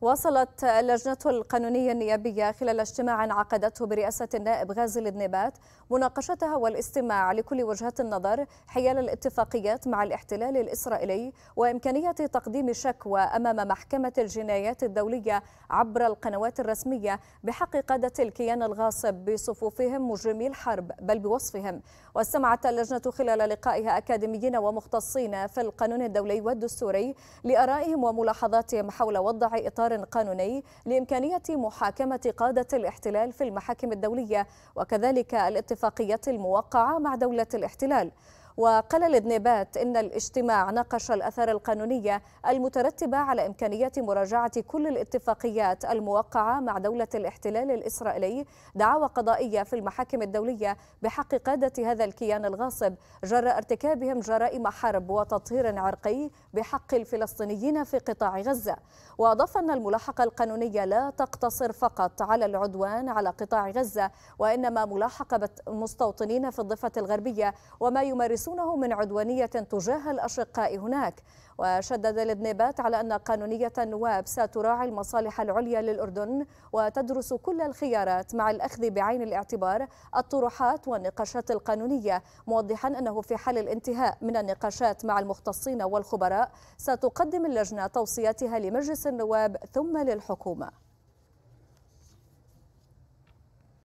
واصلت اللجنة القانونية النيابية خلال اجتماع عقدته برئاسة النائب غازي النبات مناقشتها والاستماع لكل وجهات النظر حيال الاتفاقيات مع الاحتلال الإسرائيلي وإمكانية تقديم شكوى أمام محكمة الجنايات الدولية عبر القنوات الرسمية بحق قادة الكيان الغاصب بصفوفهم مجرمي الحرب بل بوصفهم واستمعت اللجنة خلال لقائها أكاديميين ومختصين في القانون الدولي والدستوري لآرائهم وملاحظاتهم حول وضع إطار إطار قانوني لإمكانية محاكمة قادة الاحتلال في المحاكم الدولية وكذلك الاتفاقيات الموقعة مع دولة الاحتلال وقال الادنبات إن الاجتماع ناقش الأثار القانونية المترتبة على إمكانية مراجعة كل الاتفاقيات الموقعة مع دولة الاحتلال الإسرائيلي دعاوى قضائية في المحاكم الدولية بحق قادة هذا الكيان الغاصب جراء ارتكابهم جرائم حرب وتطهير عرقي بحق الفلسطينيين في قطاع غزة وأضاف أن الملاحقة القانونية لا تقتصر فقط على العدوان على قطاع غزة وإنما ملاحقة مستوطنين في الضفة الغربية وما يمارسون يمارسونه من عدوانية تجاه الأشقاء هناك وشدد الاذنبات على أن قانونية النواب ستراعي المصالح العليا للأردن وتدرس كل الخيارات مع الأخذ بعين الاعتبار الطروحات والنقاشات القانونية موضحا أنه في حال الانتهاء من النقاشات مع المختصين والخبراء ستقدم اللجنة توصياتها لمجلس النواب ثم للحكومة